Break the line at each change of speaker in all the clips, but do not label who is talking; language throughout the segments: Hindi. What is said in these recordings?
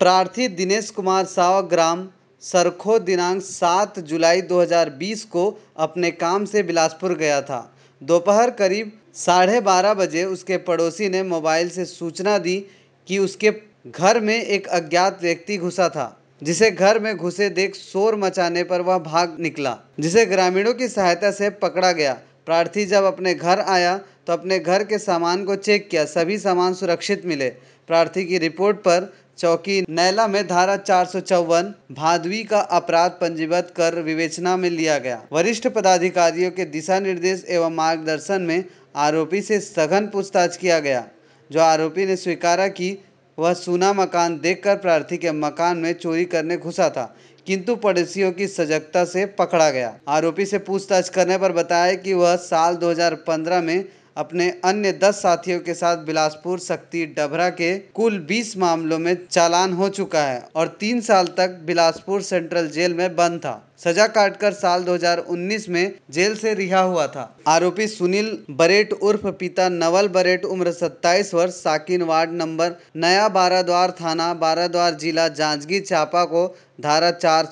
प्रार्थी दिनेश कुमार साव ग्राम सरखो दिनांक सात जुलाई 2020 को अपने काम से बिलासपुर गया था दोपहर करीब साढ़े बारह बजे उसके पड़ोसी ने मोबाइल से सूचना दी कि उसके घर में एक अज्ञात व्यक्ति घुसा था जिसे घर में घुसे देख शोर मचाने पर वह भाग निकला जिसे ग्रामीणों की सहायता से पकड़ा गया प्रार्थी जब अपने घर आया तो अपने घर के सामान को चेक किया सभी सामान सुरक्षित मिले प्रार्थी की रिपोर्ट पर चौकी नैला में धारा चार भादवी का अपराध पंजीबद्ध कर विवेचना में लिया गया वरिष्ठ पदाधिकारियों के दिशा निर्देश एवं मार्गदर्शन में आरोपी से सघन पूछताछ किया गया जो आरोपी ने स्वीकारा कि वह सूना मकान देखकर प्रार्थी के मकान में चोरी करने घुसा था किंतु पड़ोसियों की सजगता से पकड़ा गया आरोपी से पूछताछ करने पर बताया कि वह साल 2015 में अपने अन्य दस साथियों के साथ बिलासपुर शक्ति डबरा के कुल बीस मामलों में चालान हो चुका है और तीन साल तक बिलासपुर सेंट्रल जेल में बंद था सजा काटकर साल 2019 में जेल से रिहा हुआ था आरोपी सुनील बरेट उर्फ पिता नवल बरेट उम्र 27 वर्ष साकिन वार्ड नंबर नया बाराद्वार थाना बाराद्वार जिला जांजगीर चापा को धारा चार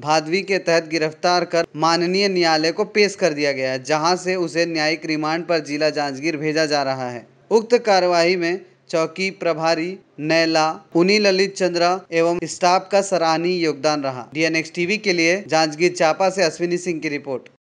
भादवी के तहत गिरफ्तार कर माननीय न्यायालय को पेश कर दिया गया है जहां से उसे न्यायिक रिमांड पर जिला जांजगीर भेजा जा रहा है उक्त कार्यवाही में चौकी प्रभारी नैला उनी ललित चंद्रा एवं स्टाफ का सराहनीय योगदान रहा डीएनएक्स टीवी के लिए जांजगीर चापा से अश्विनी सिंह की रिपोर्ट